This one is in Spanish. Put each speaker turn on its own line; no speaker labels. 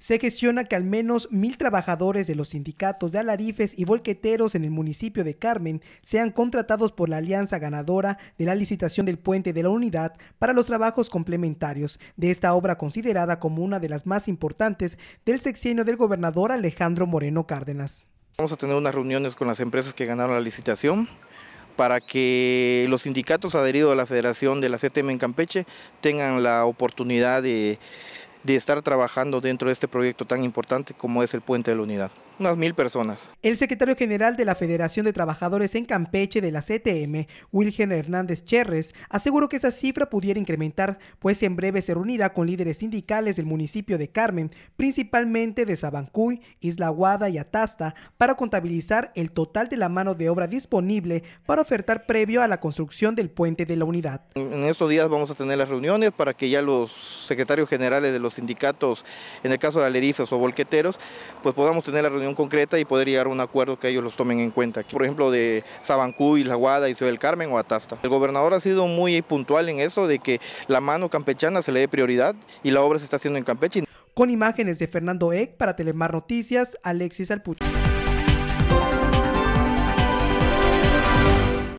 se gestiona que al menos mil trabajadores de los sindicatos de alarifes y volqueteros en el municipio de Carmen sean contratados por la alianza ganadora de la licitación del puente de la unidad para los trabajos complementarios de esta obra considerada como una de las más importantes del sexenio del gobernador Alejandro Moreno Cárdenas.
Vamos a tener unas reuniones con las empresas que ganaron la licitación para que los sindicatos adheridos a la Federación de la CTM en Campeche tengan la oportunidad de de estar trabajando dentro de este proyecto tan importante como es el Puente de la Unidad unas mil personas.
El secretario general de la Federación de Trabajadores en Campeche de la CTM, Wilgen Hernández Cherres, aseguró que esa cifra pudiera incrementar, pues en breve se reunirá con líderes sindicales del municipio de Carmen, principalmente de Sabancuy, Isla Guada y Atasta, para contabilizar el total de la mano de obra disponible para ofertar previo a la construcción del puente de la unidad.
En estos días vamos a tener las reuniones para que ya los secretarios generales de los sindicatos, en el caso de alerizas o volqueteros, pues podamos tener la reunión concreta y poder llegar a un acuerdo que ellos los tomen en cuenta. Por ejemplo, de Sabancú, La Guada, y del Carmen o Atasta. El gobernador ha sido muy puntual en eso de que la mano campechana se le dé prioridad y la obra se está haciendo en Campeche.
Con imágenes de Fernando Eck para Telemar Noticias, Alexis Alpuch.